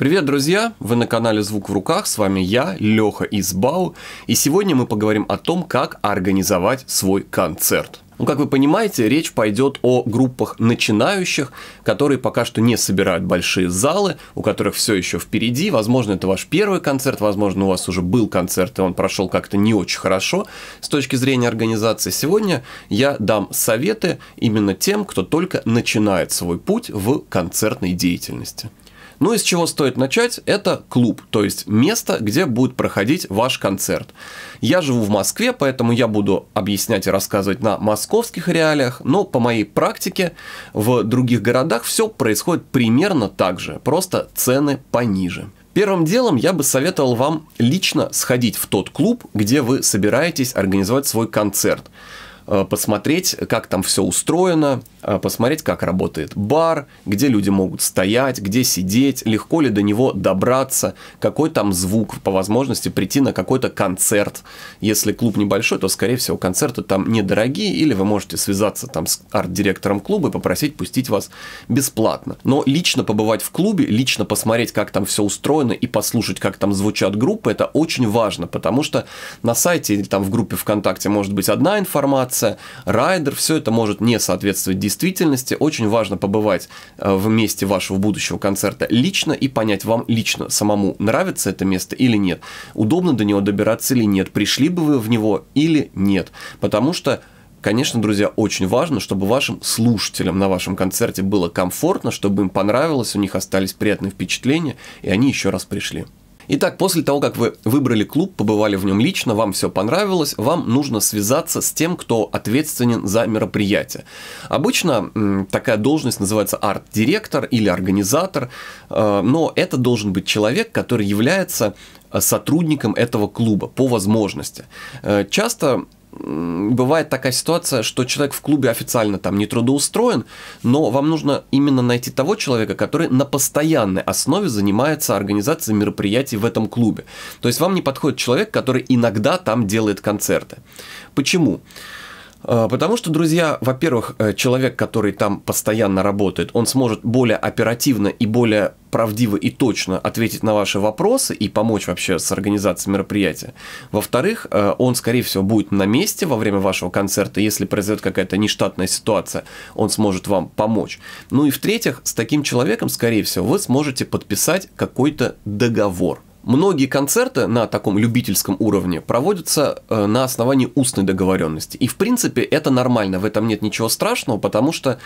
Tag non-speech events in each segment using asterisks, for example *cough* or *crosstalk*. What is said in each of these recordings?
Привет, друзья! Вы на канале «Звук в руках», с вами я, Леха из БАУ, и сегодня мы поговорим о том, как организовать свой концерт. Ну, как вы понимаете, речь пойдет о группах начинающих, которые пока что не собирают большие залы, у которых все еще впереди. Возможно, это ваш первый концерт, возможно, у вас уже был концерт, и он прошел как-то не очень хорошо с точки зрения организации. Сегодня я дам советы именно тем, кто только начинает свой путь в концертной деятельности. Ну и с чего стоит начать? Это клуб, то есть место, где будет проходить ваш концерт. Я живу в Москве, поэтому я буду объяснять и рассказывать на московских реалиях, но по моей практике в других городах все происходит примерно так же, просто цены пониже. Первым делом я бы советовал вам лично сходить в тот клуб, где вы собираетесь организовать свой концерт. Э, посмотреть, как там все устроено, э, посмотреть, как работает бар, где люди могут стоять, где сидеть, легко ли до него добраться, какой там звук, по возможности прийти на какой-то концерт. Если клуб небольшой, то, скорее всего, концерты там недорогие, или вы можете связаться там с арт-директором клуба и попросить пустить вас бесплатно. Но лично побывать в клубе, лично посмотреть, как там все устроено и послушать, как там звучат группы, это очень важно, потому что на сайте или там в группе ВКонтакте может быть одна информация, информация, райдер, все это может не соответствовать действительности. Очень важно побывать э, в месте вашего будущего концерта лично и понять, вам лично самому нравится это место или нет, удобно до него добираться или нет, пришли бы вы в него или нет. Потому что Конечно, друзья, очень важно, чтобы вашим слушателям на вашем концерте было комфортно, чтобы им понравилось, у них остались приятные впечатления, и они еще раз пришли. Итак, после того, как вы выбрали клуб, побывали в нем лично, вам все понравилось, вам нужно связаться с тем, кто ответственен за мероприятие. Обычно такая должность называется арт-директор или организатор, э, но это должен быть человек, который является э, сотрудником этого клуба по возможности. Э, часто бывает такая ситуация, что человек в клубе официально там не трудоустроен, но вам нужно именно найти того человека, который на постоянной основе занимается организацией мероприятий в этом клубе. То есть вам не подходит человек, который иногда там делает концерты. Почему? Почему? А, потому что, друзья, во-первых, э, человек, который там постоянно работает, он сможет более оперативно и более правдиво и точно ответить на ваши вопросы и помочь вообще с организацией мероприятия. Во-вторых, э, он, скорее всего, будет на месте во время вашего концерта, если произойдет какая-то нештатная ситуация, он сможет вам помочь. Ну и в-третьих, с таким человеком, скорее всего, вы сможете подписать какой-то договор – Многие концерты на таком любительском уровне проводятся э, на основании устной договоренности. И в принципе это нормально, в этом нет ничего страшного, потому что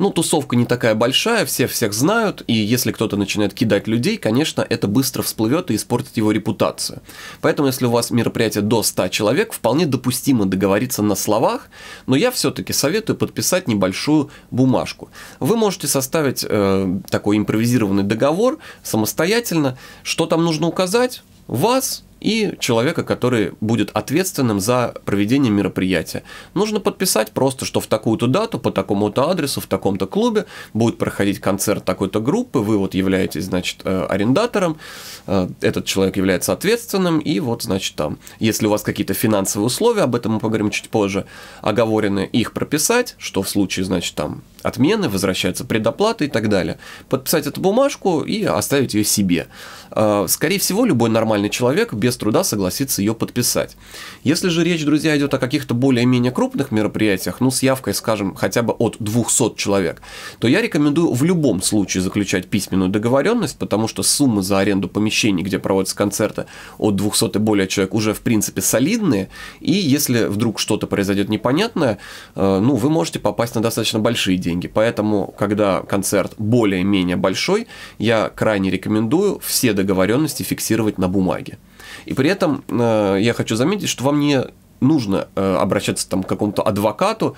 ну, тусовка не такая большая, все всех знают, и если кто-то начинает кидать людей, конечно, это быстро всплывет и испортит его репутацию. Поэтому если у вас мероприятие до 100 человек, вполне допустимо договориться на словах, но я все-таки советую подписать небольшую бумажку. Вы можете составить э, такой импровизированный договор самостоятельно, что там нужно указать, указать вас и человека, который будет ответственным за проведение мероприятия. Нужно подписать просто, что в такую-то дату, по такому-то адресу, в таком-то клубе будет проходить концерт такой-то группы, вы вот являетесь, значит, э, арендатором, Э, этот человек является ответственным, и вот, значит, там, если у вас какие-то финансовые условия, об этом мы поговорим чуть позже, оговорены их прописать, что в случае, значит, там, отмены, возвращается предоплата и так далее. Подписать эту бумажку и оставить ее себе. Э, скорее всего, любой нормальный человек без труда согласится ее подписать. Если же речь, друзья, идет о каких-то более-менее крупных мероприятиях, ну, с явкой, скажем, хотя бы от 200 человек, то я рекомендую в любом случае заключать письменную договоренность, потому что суммы за аренду помещения помещений, где проводятся концерты, от 200 и более человек уже, в принципе, солидные, и если вдруг что-то произойдет непонятное, э, ну, вы можете попасть на достаточно большие деньги. Поэтому, когда концерт более-менее большой, я крайне рекомендую все договоренности фиксировать на бумаге. И при этом э, я хочу заметить, что вам не нужно э, обращаться там, к какому-то адвокату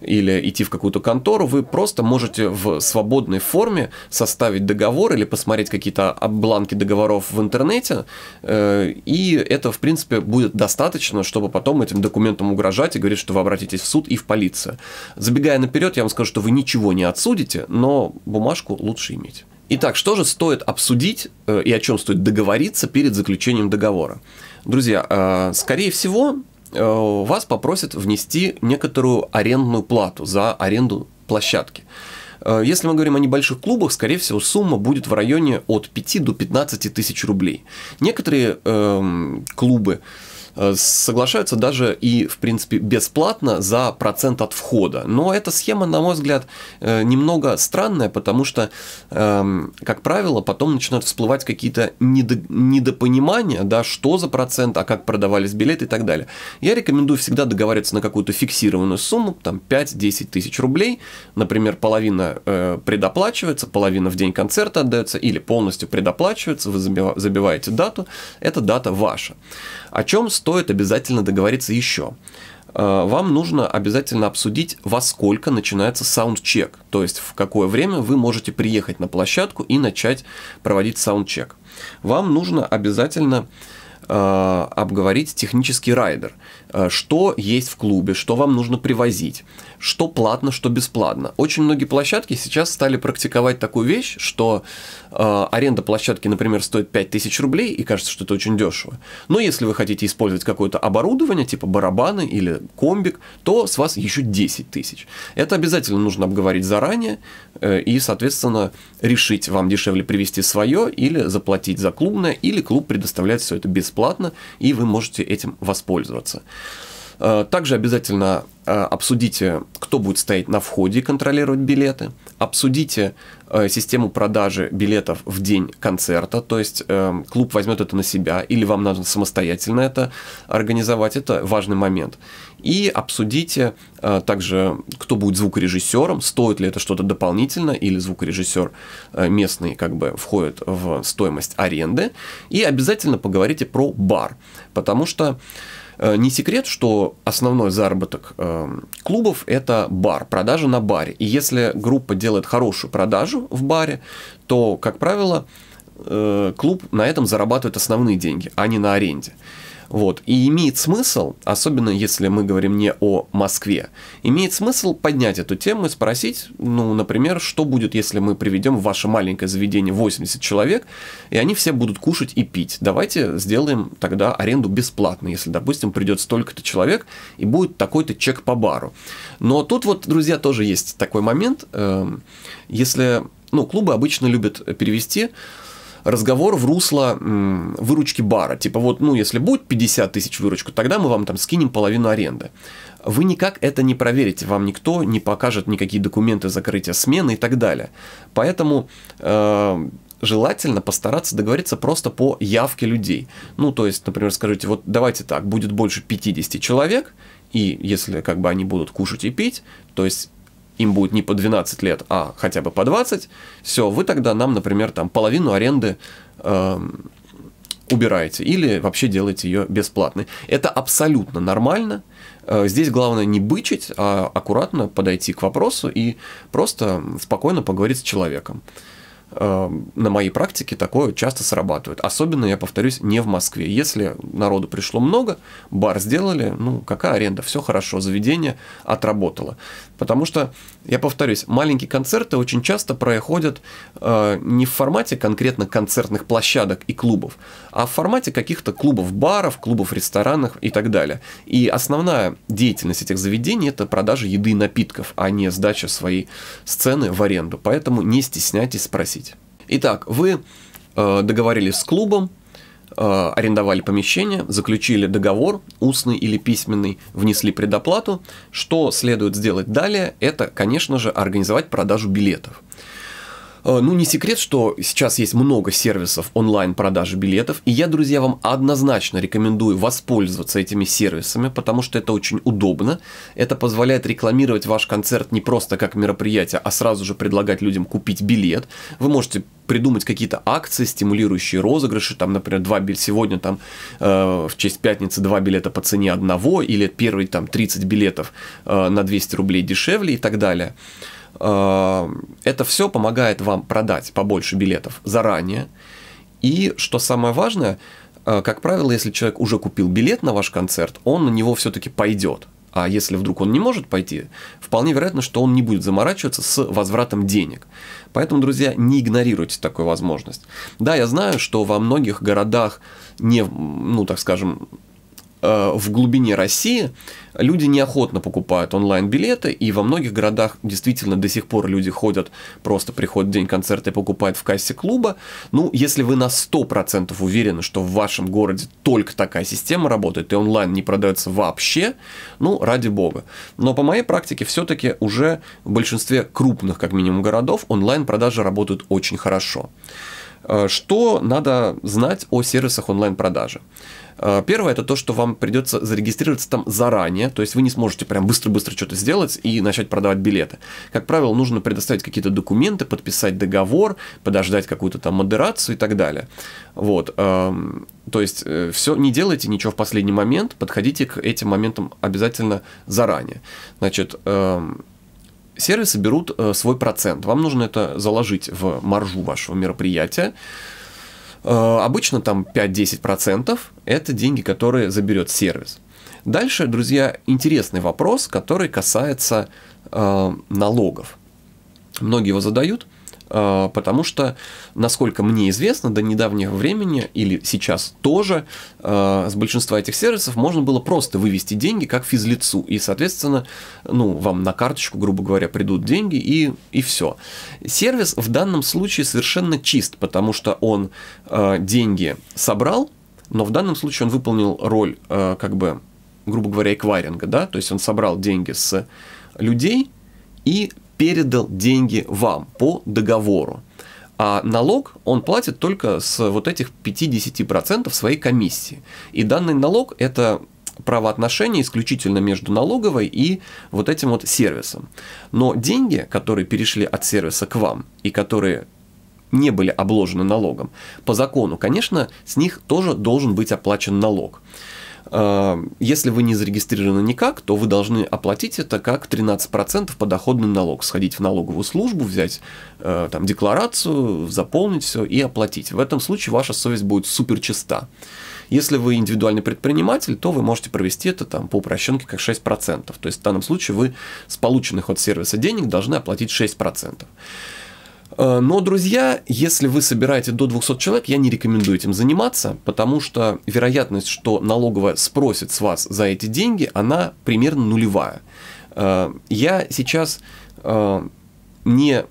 или идти в какую-то контору, вы просто можете в свободной форме составить договор или посмотреть какие-то а, бланки договоров в интернете, э, и это, в принципе, будет достаточно, чтобы потом этим документом угрожать и говорить, что вы обратитесь в суд и в полицию. Забегая наперед, я вам скажу, что вы ничего не отсудите, но бумажку лучше иметь. Итак, что же стоит обсудить э, и о чем стоит договориться перед заключением договора? Друзья, э, скорее всего, Э, вас попросят внести некоторую арендную плату за аренду площадки. Э, если мы говорим о небольших клубах, скорее всего, сумма будет в районе от 5 до 15 тысяч рублей. Некоторые эм, клубы, Э, соглашаются даже и, в принципе, бесплатно за процент от входа. Но эта схема, на мой взгляд, э, немного странная, потому что, эм, как правило, потом начинают всплывать какие-то недопонимания, да, что за процент, а как продавались билеты и так далее. Я рекомендую всегда договариваться на какую-то фиксированную сумму, там 5-10 тысяч рублей, например, половина э, предоплачивается, половина в день концерта отдается или полностью предоплачивается, вы забиваете дату, эта дата ваша. О чем стоит стоит обязательно договориться еще э, вам нужно обязательно обсудить, во сколько начинается саундчек, то есть в какое время вы можете приехать на площадку и начать проводить саундчек. Вам нужно обязательно Э, обговорить технический райдер. Э, что есть в клубе, что вам нужно привозить, что платно, что бесплатно. Очень многие площадки сейчас стали практиковать такую вещь, что э, аренда площадки, например, стоит 5000 рублей, и кажется, что это очень дешево. Но если вы хотите использовать какое-то оборудование, типа барабаны или комбик, то с вас еще 10 тысяч. Это обязательно нужно обговорить заранее э, и, соответственно, решить, вам дешевле привезти свое или заплатить за клубное, или клуб предоставляет все это бесплатно бесплатно, и вы можете этим воспользоваться. Э, также обязательно э, обсудите, кто будет стоять на входе и контролировать билеты, обсудите э, систему продажи билетов в день концерта, то есть клуб возьмет это на себя или вам нужно самостоятельно это организовать, это важный момент. И обсудите также, кто будет звукорежиссером, стоит ли это что-то дополнительно или звукорежиссер местный как бы входит в стоимость аренды. И обязательно поговорите про бар, потому что... Э, не секрет, что основной заработок э, клубов – это бар, продажа на баре. И если группа делает хорошую продажу в баре, то, как правило, э, клуб на этом зарабатывает основные деньги, а не на аренде. Вот. И имеет смысл, особенно если мы говорим не о Москве, имеет смысл поднять эту тему и спросить, ну, например, что будет, если мы приведем в ваше маленькое заведение 80 человек, и они все будут кушать и пить. Давайте сделаем тогда аренду бесплатно, если, допустим, придет столько-то человек, и будет такой-то чек по бару. Но тут вот, друзья, тоже есть такой момент, эм, если, ну, клубы обычно любят перевести разговор в русло м, выручки бара. Типа вот, ну, если будет 50 тысяч выручку, тогда мы вам там скинем половину аренды. Вы никак это не проверите, вам никто не покажет никакие документы закрытия смены и так далее. Поэтому э, желательно постараться договориться просто по явке людей. Ну, то есть, например, скажите, вот давайте так, будет больше 50 человек, и если как бы они будут кушать и пить, то есть им будет не по 12 лет, а хотя бы по 20, все, вы тогда нам, например, там половину аренды э, убираете или вообще делаете ее бесплатной. Это абсолютно нормально. Э, здесь главное не бычить, а аккуратно подойти к вопросу и просто спокойно поговорить с человеком. Эм, на моей практике такое часто срабатывает. Особенно, я повторюсь, не в Москве. Если народу пришло много, бар сделали, ну, какая аренда, все хорошо, заведение отработало. Потому что, я повторюсь, маленькие концерты очень часто проходят э, не в формате конкретно концертных площадок и клубов, а в формате каких-то клубов баров, клубов ресторанов и так далее. И основная деятельность этих заведений – это продажа еды и напитков, а не сдача своей сцены в аренду. Поэтому не стесняйтесь спросить. Итак, вы э, договорились с клубом, э, арендовали помещение, заключили договор, устный или письменный, внесли предоплату. Что следует сделать далее, это, конечно же, организовать продажу билетов. Э, ну, не секрет, что сейчас есть много сервисов онлайн продажи билетов, и я, друзья, вам однозначно рекомендую воспользоваться этими сервисами, потому что это очень удобно. Это позволяет рекламировать ваш концерт не просто как мероприятие, а сразу же предлагать людям купить билет. Вы можете придумать какие-то акции, стимулирующие розыгрыши, там, например, два билета сегодня, там, э, в честь пятницы два билета по цене одного, или первые, там, 30 билетов э, на 200 рублей дешевле и так далее. Э, это все помогает вам продать побольше билетов заранее. И что самое важное, э, как правило, если человек уже купил билет на ваш концерт, он на него все-таки пойдет. А если вдруг он не может пойти, вполне вероятно, что он не будет заморачиваться с возвратом денег. Поэтому, друзья, не игнорируйте такую возможность. Да, я знаю, что во многих городах, не, ну, так скажем, Э, в глубине России люди неохотно покупают онлайн-билеты, и во многих городах действительно до сих пор люди ходят, просто приходят в день концерта и покупают в кассе клуба. Ну, если вы на 100% уверены, что в вашем городе только такая система работает, и онлайн не продается вообще, ну, ради бога. Но по моей практике все-таки уже в большинстве крупных, как минимум, городов онлайн-продажи работают очень хорошо. Хорошо. Э, что надо знать о сервисах онлайн-продажи? Э, первое это то, что вам придется зарегистрироваться там заранее, то есть вы не сможете прям быстро-быстро что-то сделать и начать продавать билеты. Как правило, нужно предоставить какие-то документы, подписать договор, подождать какую-то там модерацию и так далее. Вот. Эм, то есть э, все, не делайте ничего в последний момент, подходите к этим моментам обязательно заранее. Значит, эм, сервисы берут э, свой процент. Вам нужно это заложить в маржу вашего мероприятия. Э, обычно там 5-10% это деньги, которые заберет сервис. Дальше, друзья, интересный вопрос, который касается э, налогов. Многие его задают. А, потому что, насколько мне известно, до недавнего времени или сейчас тоже а, с большинства этих сервисов можно было просто вывести деньги как физлицу, и, соответственно, ну, вам на карточку, грубо говоря, придут деньги, и, и все. Сервис в данном случае совершенно чист, потому что он а, деньги собрал, но в данном случае он выполнил роль, как бы, грубо говоря, эквайринга, да, то есть он собрал деньги с людей, и передал деньги вам по договору. А налог он платит только с вот этих 50% своей комиссии. И данный налог – это правоотношение исключительно между налоговой и вот этим вот сервисом. Но деньги, которые перешли от сервиса к вам и которые не были обложены налогом, по закону, конечно, с них тоже должен быть оплачен налог. Эм, если вы не зарегистрированы никак, то вы должны оплатить это как 13% подоходный налог. Сходить в налоговую службу, взять э, там, декларацию, заполнить все и оплатить. В этом случае ваша совесть будет супер чиста. Если вы индивидуальный предприниматель, то вы можете провести это там, по упрощенке как 6%. То есть в данном случае вы с полученных от сервиса денег должны оплатить 6%. Э, но, друзья, если вы собираете до 200 человек, я не рекомендую этим заниматься, потому что вероятность, что налоговая спросит с вас за эти деньги, она примерно нулевая. Э, я сейчас э, не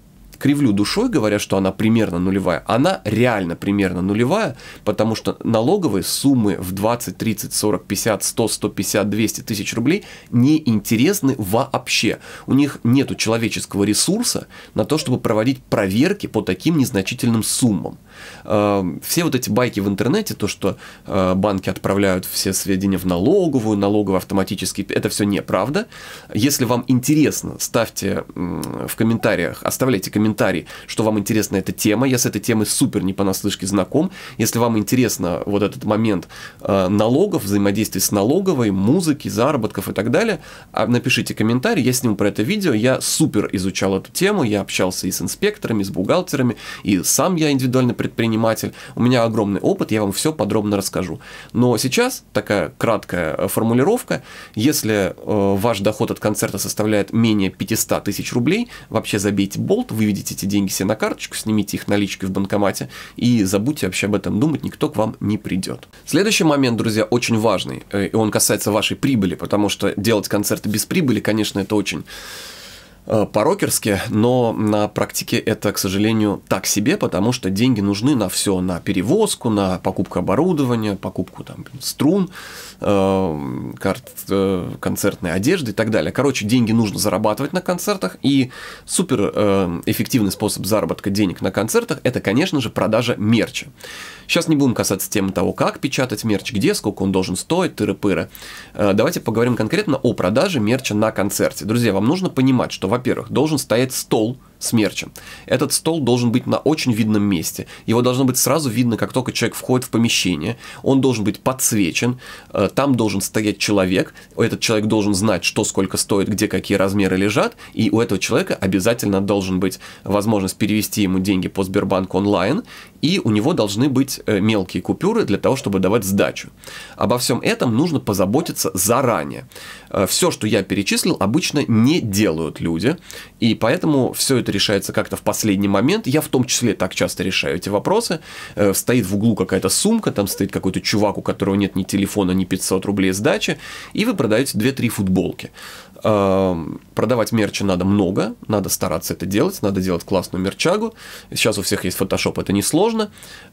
кривлю душой, говоря, что она примерно нулевая. Она реально примерно нулевая, потому что налоговые суммы в 20, 30, 40, 50, 100, 150, 200 тысяч рублей не интересны вообще. У них нет человеческого ресурса на то, чтобы проводить проверки по таким незначительным суммам. Эм, все вот эти байки в интернете, то, что э, банки отправляют все сведения в налоговую, налоговую автоматически, это все неправда. Если вам интересно, ставьте в комментариях, оставляйте комментарий, что вам интересна эта тема. Я с этой темой супер не понаслышке знаком. Если вам интересно вот этот момент э, налогов, взаимодействия с налоговой, музыки, заработков и так далее, а, напишите комментарий, я сниму про это видео. Я супер изучал эту тему, я общался и с инспекторами, и с бухгалтерами, и сам я индивидуально предприниматель, у меня огромный опыт, я вам все подробно расскажу. Но сейчас такая краткая э, формулировка, если э, ваш доход от концерта составляет менее 500 тысяч рублей, вообще забейте болт, выведите эти деньги себе на карточку, снимите их наличкой в банкомате и забудьте вообще об этом думать, никто к вам не придет. Следующий момент, друзья, очень важный, э, и он касается вашей прибыли, потому что делать концерты без прибыли, конечно, это очень Э, по-рокерски, но на практике это, к сожалению, так себе, потому что деньги нужны на все, на перевозку, на покупку оборудования, покупку там, струн, э, карт, э, концертной одежды и так далее. Короче, деньги нужно зарабатывать на концертах, и супер э, эффективный способ заработка денег на концертах – это, конечно же, продажа мерча. Сейчас не будем касаться темы того, как печатать мерч, где, сколько он должен стоить, тыры-пыры. давайте поговорим конкретно о продаже мерча на концерте. Друзья, вам нужно понимать, что во-первых, должен стоять стол, смерчем. Этот стол должен быть на очень видном месте. Его должно быть сразу видно, как только человек входит в помещение. Он должен быть подсвечен. Э, там должен стоять человек. Этот человек должен знать, что сколько стоит, где какие размеры лежат. И у этого человека обязательно должен быть возможность перевести ему деньги по Сбербанку онлайн. И у него должны быть э, мелкие купюры для того, чтобы давать сдачу. Обо всем этом нужно позаботиться заранее. Э, все, что я перечислил, обычно не делают люди. И поэтому все это решается как-то в последний момент. Я в том числе так часто решаю эти вопросы. Э, стоит в углу какая-то сумка, там стоит какой-то чувак, у которого нет ни телефона, ни 500 рублей сдачи, и вы продаете 2-3 футболки. Эм, продавать мерча надо много, надо стараться это делать, надо делать классную мерчагу. Сейчас у всех есть Photoshop, это несложно.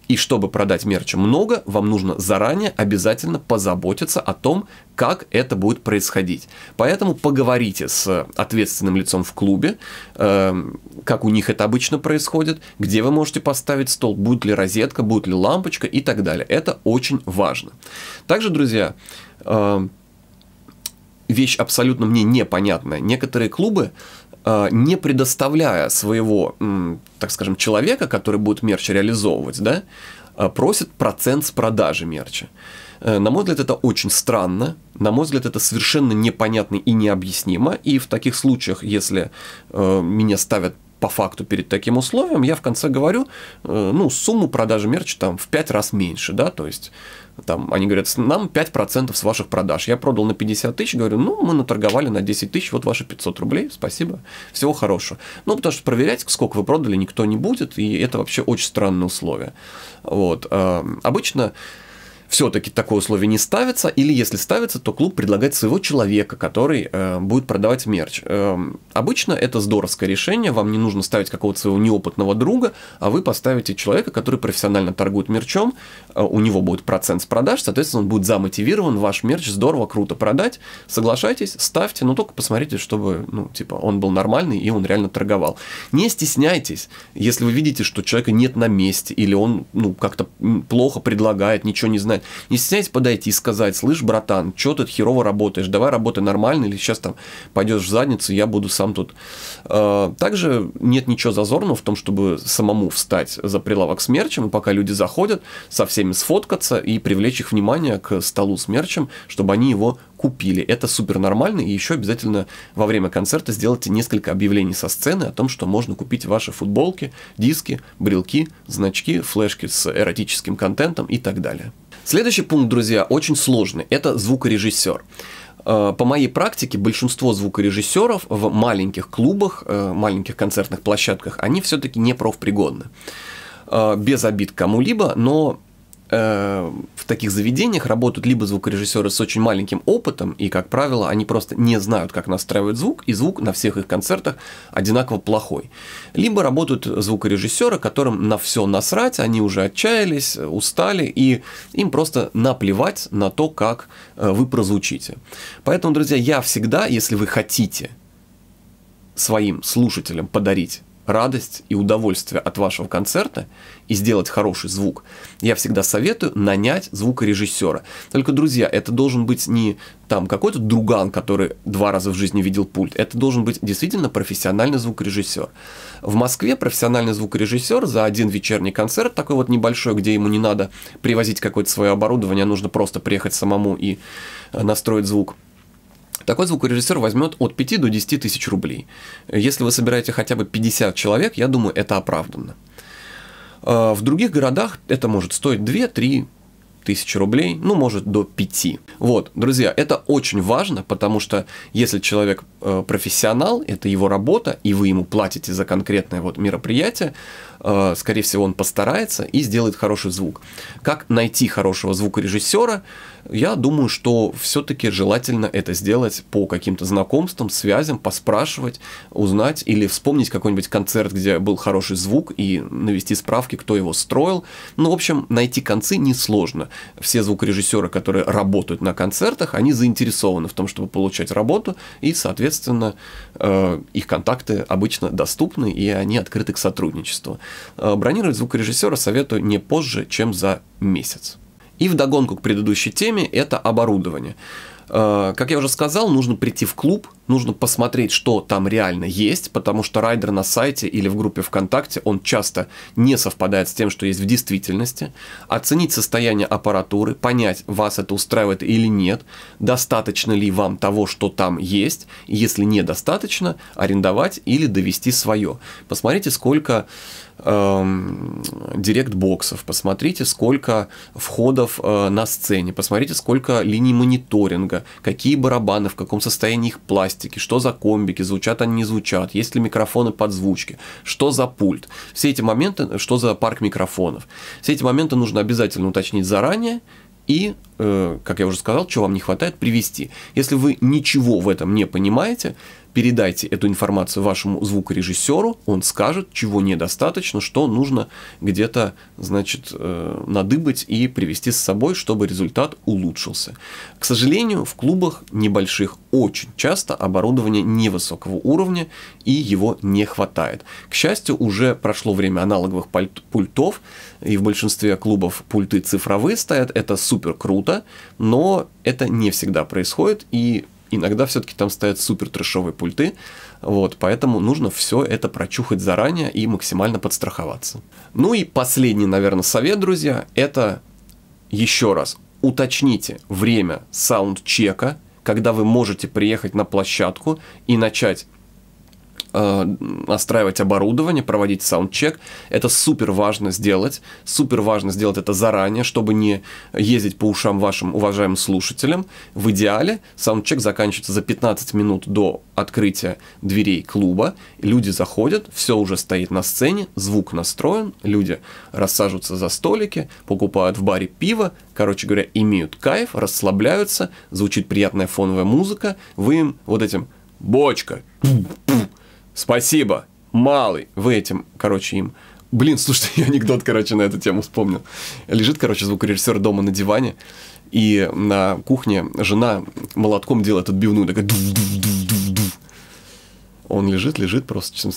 И чтобы продать мерча много, вам нужно заранее обязательно позаботиться о том, как это будет происходить. Поэтому поговорите с ответственным лицом в клубе, эм, как у них это обычно происходит, где вы можете поставить стол, будет ли розетка, будет ли лампочка и так далее. Это очень важно. Также, друзья, эм, вещь абсолютно мне непонятная. Некоторые клубы, э, не предоставляя своего, так скажем, человека, который будет мерч реализовывать, да, э, просят процент с продажи мерча. Э, на мой взгляд, это очень странно. На мой взгляд, это совершенно непонятно и необъяснимо. И в таких случаях, если меня ставят по факту перед таким условием, я в конце говорю, ну, сумму продажи мерча там в пять раз меньше, да, то есть там, они говорят, нам 5% с ваших продаж. Я продал на 50 тысяч, говорю, ну, мы наторговали на 10 тысяч, вот ваши 500 рублей, спасибо, всего хорошего. Ну, потому что проверять, сколько вы продали, никто не будет, и это вообще очень странное условие. Вот. Эм, обычно все-таки такое условие не ставится, или если ставится, то клуб предлагает своего человека, который э, будет продавать мерч. Э, обычно это здоровское решение, вам не нужно ставить какого-то своего неопытного друга, а вы поставите человека, который профессионально торгует мерчом, э, у него будет процент с продаж, соответственно, он будет замотивирован ваш мерч здорово, круто продать, соглашайтесь, ставьте, но только посмотрите, чтобы, ну, типа, он был нормальный и он реально торговал. Не стесняйтесь, если вы видите, что человека нет на месте, или он, ну, как-то плохо предлагает, ничего не знает, знает. Не стесняйтесь подойти и сказать, слышь, братан, что тут херово работаешь, давай работай нормально, или сейчас там пойдешь в задницу, я буду сам тут. А, также нет ничего зазорного в том, чтобы самому встать за прилавок с мерчем, и пока люди заходят, со всеми сфоткаться и привлечь их внимание к столу с мерчем, чтобы они его купили. Это супер нормально, и еще обязательно во время концерта сделайте несколько объявлений со сцены о том, что можно купить ваши футболки, диски, брелки, значки, флешки с эротическим контентом и так далее. Следующий пункт, друзья, очень сложный. Это звукорежиссер. Э, по моей практике большинство звукорежиссеров в маленьких клубах, э, маленьких концертных площадках, они все-таки не профпригодны. Э, без обид кому-либо, но Э, в таких заведениях работают либо звукорежиссеры с очень маленьким опытом, и, как правило, они просто не знают, как настраивать звук, и звук на всех их концертах одинаково плохой. Либо работают звукорежиссеры, которым на все насрать, они уже отчаялись, устали, и им просто наплевать на то, как э, вы прозвучите. Поэтому, друзья, я всегда, если вы хотите своим слушателям подарить радость и удовольствие от вашего концерта и сделать хороший звук, я всегда советую нанять звукорежиссера. Только, друзья, это должен быть не там какой-то друган, который два раза в жизни видел пульт. Это должен быть действительно профессиональный звукорежиссер. В Москве профессиональный звукорежиссер за один вечерний концерт, такой вот небольшой, где ему не надо привозить какое-то свое оборудование, нужно просто приехать самому и э, настроить звук – такой звукорежиссер возьмет от 5 до 10 тысяч рублей. Если вы собираете хотя бы 50 человек, я думаю, это оправданно. А, в других городах это может стоить 2-3 тысячи рублей, ну, может, до 5. Вот, друзья, это очень важно, потому что если человек э, профессионал, это его работа, и вы ему платите за конкретное вот мероприятие, Э, скорее всего, он постарается и сделает хороший звук. Как найти хорошего звукорежиссера? Я думаю, что все-таки желательно это сделать по каким-то знакомствам, связям, поспрашивать, узнать или вспомнить какой-нибудь концерт, где был хороший звук и навести справки, кто его строил. Ну, в общем, найти концы несложно. Все звукорежиссеры, которые работают на концертах, они заинтересованы в том, чтобы получать работу, и, соответственно, э, их контакты обычно доступны, и они открыты к сотрудничеству. Э, бронировать звукорежиссера советую не позже, чем за месяц. И в догонку к предыдущей теме – это оборудование. Э, как я уже сказал, нужно прийти в клуб, нужно посмотреть, что там реально есть, потому что райдер на сайте или в группе ВКонтакте, он часто не совпадает с тем, что есть в действительности. Оценить состояние аппаратуры, понять, вас это устраивает или нет, достаточно ли вам того, что там есть, если недостаточно, арендовать или довести свое. Посмотрите, сколько эм, директ-боксов, посмотрите, сколько входов э, на сцене, посмотрите, сколько линий мониторинга, какие барабаны, в каком состоянии их пластик, джойстики, что за комбики, звучат они, а не звучат, есть ли микрофоны подзвучки, что за пульт. Все эти моменты, что за парк микрофонов. Все эти моменты нужно обязательно уточнить заранее и, э, как я уже сказал, что вам не хватает, привести. Если вы ничего в этом не понимаете, передайте эту информацию вашему звукорежиссеру, он скажет, чего недостаточно, что нужно где-то, значит, э, надыбать и привести с собой, чтобы результат улучшился. К сожалению, в клубах небольших очень часто оборудование невысокого уровня и его не хватает. К счастью, уже прошло время аналоговых пультов, и в большинстве клубов пульты цифровые стоят, это супер круто, но это не всегда происходит, и иногда все-таки там стоят супер трешовые пульты, вот, поэтому нужно все это прочухать заранее и максимально подстраховаться. Ну и последний, наверное, совет, друзья, это еще раз уточните время саундчека, когда вы можете приехать на площадку и начать настраивать э, оборудование, проводить саундчек. Это супер важно сделать. Супер важно сделать это заранее, чтобы не ездить по ушам вашим уважаемым слушателям. В идеале саундчек заканчивается за 15 минут до открытия дверей клуба. Люди заходят, все уже стоит на сцене, звук настроен, люди рассаживаются за столики, покупают в баре пиво, короче говоря, имеют кайф, расслабляются, звучит приятная фоновая музыка, вы им вот этим «бочка», Спасибо, малый, вы этим, короче, им. Блин, слушай, *laughs* я анекдот, короче, на эту тему вспомнил. Лежит, короче, звукорежиссер дома на диване, и на кухне жена молотком делает отбивную, такая дув дув дув дув дув Он лежит, лежит просто.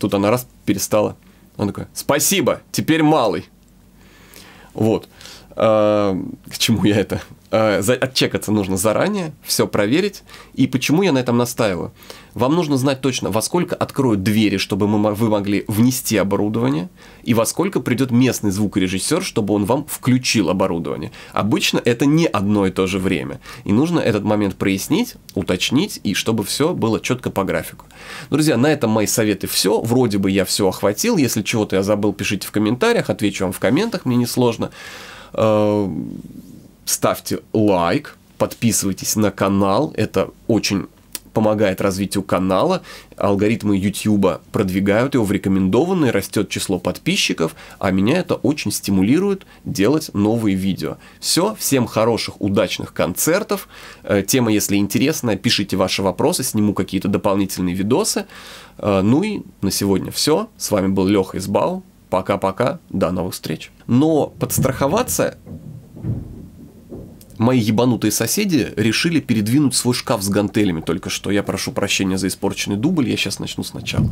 Тут она раз перестала. Он такой, спасибо, теперь малый. Вот. Эм, к чему я это? Э, отчекаться нужно заранее, все проверить. И почему я на этом настаиваю? Вам нужно знать точно, во сколько откроют двери, чтобы мы, вы могли внести оборудование, и во сколько придет местный звукорежиссер, чтобы он вам включил оборудование. Обычно это не одно и то же время. И нужно этот момент прояснить, уточнить, и чтобы все было четко по графику. Друзья, на этом мои советы все. Вроде бы я все охватил. Если чего-то я забыл, пишите в комментариях, отвечу вам в комментах, мне несложно. сложно. Э, ставьте лайк, подписывайтесь на канал, это очень помогает развитию канала, алгоритмы YouTube продвигают его в рекомендованные, растет число подписчиков, а меня это очень стимулирует делать новые видео. Все, всем хороших, удачных концертов. Э, тема, если интересна, пишите ваши вопросы, сниму какие-то дополнительные видосы. Э, ну и на сегодня все. С вами был Леха Избау. Пока-пока, до новых встреч. Но подстраховаться мои ебанутые соседи решили передвинуть свой шкаф с гантелями только что. Я прошу прощения за испорченный дубль, я сейчас начну сначала.